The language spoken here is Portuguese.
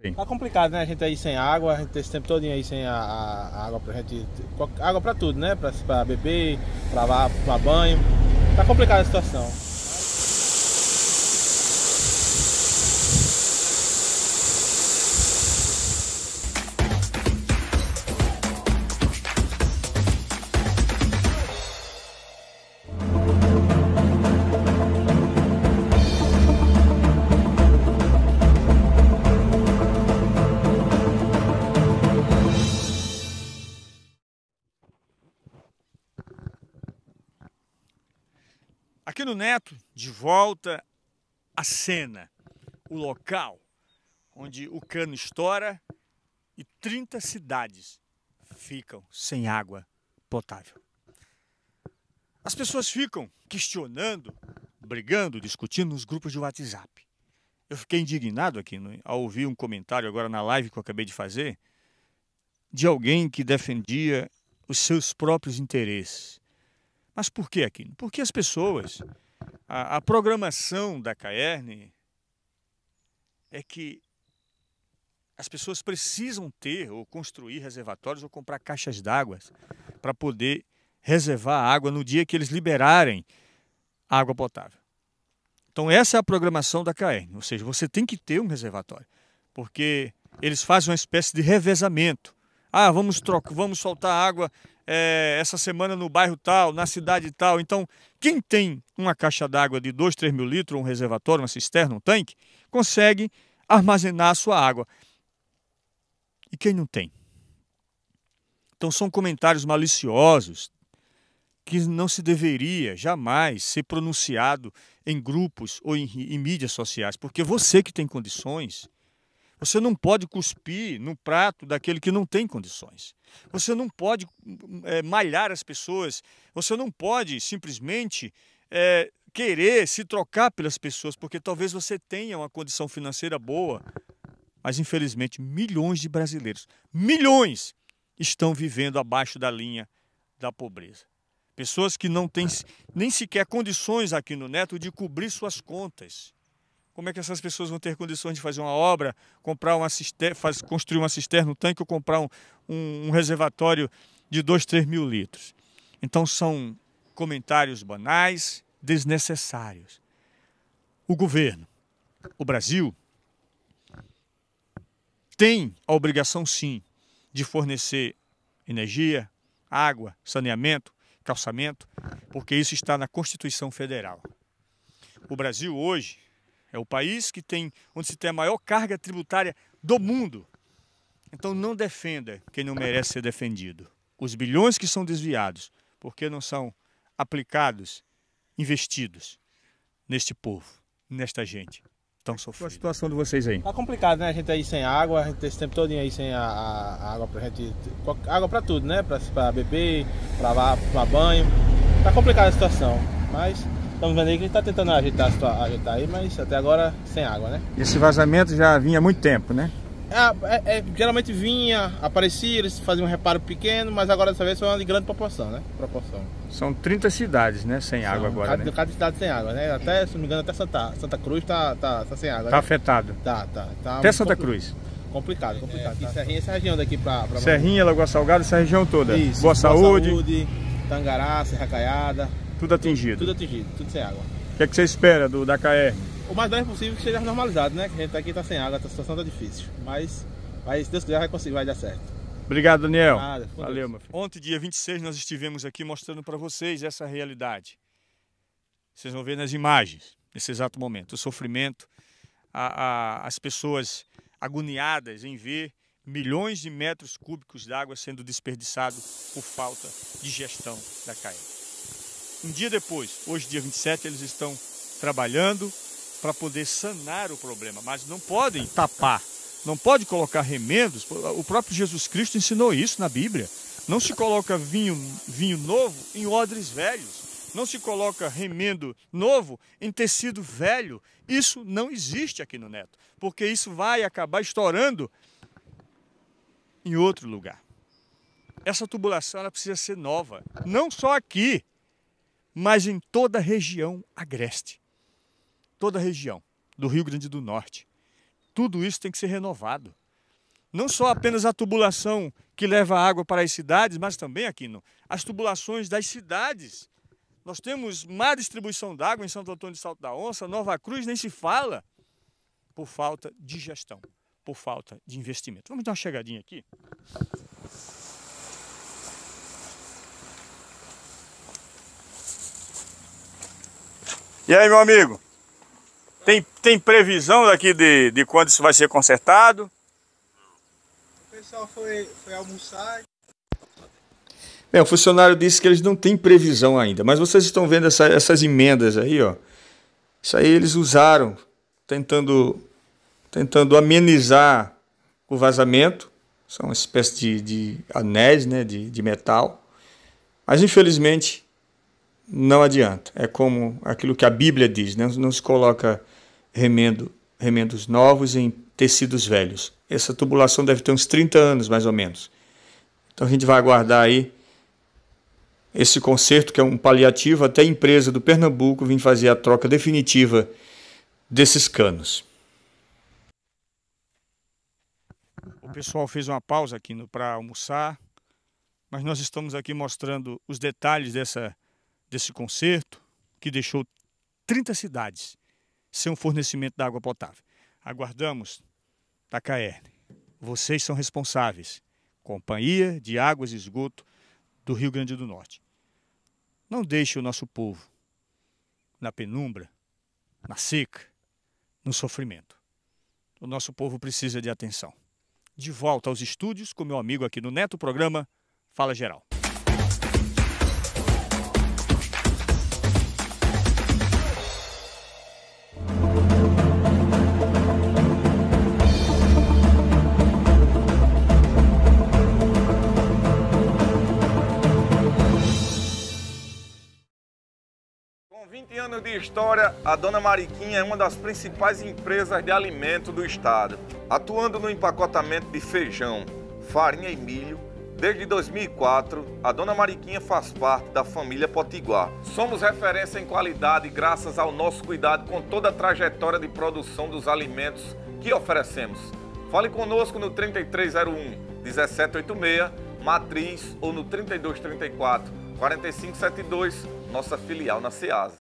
Sim. Tá complicado, né? A gente aí sem água, a gente esse tempo todo aí sem a, a, água pra gente. Água pra tudo, né? Pra, pra beber, pra lavar, tomar banho. Tá complicada a situação. Pequeno Neto de volta à cena, o local onde o cano estoura e 30 cidades ficam sem água potável. As pessoas ficam questionando, brigando, discutindo nos grupos de WhatsApp. Eu fiquei indignado aqui ao ouvir um comentário agora na live que eu acabei de fazer de alguém que defendia os seus próprios interesses mas por que, Aquino? Porque as pessoas, a, a programação da Caerne é que as pessoas precisam ter ou construir reservatórios ou comprar caixas d'água para poder reservar água no dia que eles liberarem água potável. Então essa é a programação da Caerne, ou seja, você tem que ter um reservatório, porque eles fazem uma espécie de revezamento. Ah, vamos troco, vamos soltar água é, essa semana no bairro tal, na cidade tal. Então, quem tem uma caixa d'água de 2, 3 mil litros, um reservatório, uma cisterna, um tanque, consegue armazenar a sua água. E quem não tem? Então, são comentários maliciosos que não se deveria jamais ser pronunciado em grupos ou em, em mídias sociais, porque você que tem condições você não pode cuspir no prato daquele que não tem condições. Você não pode é, malhar as pessoas. Você não pode simplesmente é, querer se trocar pelas pessoas, porque talvez você tenha uma condição financeira boa. Mas, infelizmente, milhões de brasileiros, milhões, estão vivendo abaixo da linha da pobreza. Pessoas que não têm é. nem sequer condições aqui no Neto de cobrir suas contas como é que essas pessoas vão ter condições de fazer uma obra, comprar uma cisterna, faz, construir uma cisterna, um tanque ou comprar um, um, um reservatório de 2, 3 mil litros. Então são comentários banais, desnecessários. O governo, o Brasil, tem a obrigação sim de fornecer energia, água, saneamento, calçamento, porque isso está na Constituição Federal. O Brasil hoje é o país que tem, onde se tem a maior carga tributária do mundo. Então não defenda quem não merece ser defendido. Os bilhões que são desviados, porque não são aplicados, investidos neste povo, nesta gente tão sofrida. Qual a situação de vocês aí? Tá complicado, né? A gente aí sem água, a gente esse tempo todo aí sem a, a, a água pra gente. Água pra tudo, né? Pra, pra beber, pra lavar, pra tomar banho. Tá complicada a situação, mas Estamos vendo aí que gente está tentando agitar, agitar aí, mas até agora sem água, né? Esse vazamento já vinha há muito tempo, né? É, é, é, geralmente vinha, aparecia, eles faziam um reparo pequeno, mas agora dessa vez foi uma de grande proporção, né? Proporção. São 30 cidades, né? Sem São, água agora, cada, né? Cada cidade sem água, né? Até, se não me engano, até Santa, Santa Cruz está tá, tá sem água. Está né? afetado. Tá, tá. tá até Santa Cruz. Complicado, complicado. É, tá, Serrinha, essa região daqui para. Serrinha, Lagoa Salgada, essa região toda. Isso. Boa, Boa saúde. saúde. Tangará, Serra Caiada. Tudo atingido. Tudo atingido, tudo sem água. O que, é que você espera do, da KR? O mais breve possível que seja normalizado, né? Que a gente tá aqui tá sem água, tá a situação tá difícil. Mas, mas se Deus quiser vai conseguir, vai dar certo. Obrigado, Daniel. Nada, Valeu, meu filho. Ontem, dia 26, nós estivemos aqui mostrando para vocês essa realidade. Vocês vão ver nas imagens, nesse exato momento, o sofrimento, a, a, as pessoas agoniadas em ver milhões de metros cúbicos d'água sendo desperdiçado por falta de gestão da CAE. Um dia depois, hoje dia 27, eles estão trabalhando para poder sanar o problema, mas não podem tapar, não pode colocar remendos. O próprio Jesus Cristo ensinou isso na Bíblia. Não se coloca vinho, vinho novo em odres velhos. Não se coloca remendo novo em tecido velho. Isso não existe aqui no Neto, porque isso vai acabar estourando em outro lugar. Essa tubulação ela precisa ser nova, não só aqui, mas em toda a região agreste. Toda a região do Rio Grande do Norte. Tudo isso tem que ser renovado. Não só apenas a tubulação que leva água para as cidades, mas também, no as tubulações das cidades. Nós temos má distribuição d'água em Santo Antônio de Salto da Onça, Nova Cruz nem se fala, por falta de gestão, por falta de investimento. Vamos dar uma chegadinha aqui. E aí, meu amigo? Tem, tem previsão daqui de, de quando isso vai ser consertado? O pessoal foi, foi almoçar. Bem, o funcionário disse que eles não têm previsão ainda, mas vocês estão vendo essa, essas emendas aí, ó. Isso aí eles usaram tentando, tentando amenizar o vazamento. São uma espécie de, de anéis né, de, de metal. Mas infelizmente não adianta. É como aquilo que a Bíblia diz, né? não se coloca remendo, remendos novos em tecidos velhos. Essa tubulação deve ter uns 30 anos, mais ou menos. Então a gente vai aguardar aí esse conserto, que é um paliativo, até a empresa do Pernambuco vir fazer a troca definitiva desses canos. O pessoal fez uma pausa aqui para almoçar, mas nós estamos aqui mostrando os detalhes dessa desse conserto que deixou 30 cidades sem o fornecimento da água potável. Aguardamos, Tacaerne. Vocês são responsáveis, Companhia de Águas e Esgoto do Rio Grande do Norte. Não deixe o nosso povo na penumbra, na seca, no sofrimento. O nosso povo precisa de atenção. De volta aos estúdios com meu amigo aqui no Neto Programa Fala Geral. de história, a Dona Mariquinha é uma das principais empresas de alimento do estado, atuando no empacotamento de feijão, farinha e milho. Desde 2004, a Dona Mariquinha faz parte da família Potiguar. Somos referência em qualidade graças ao nosso cuidado com toda a trajetória de produção dos alimentos que oferecemos. Fale conosco no 3301 1786, matriz ou no 3234 4572, nossa filial na SEASA.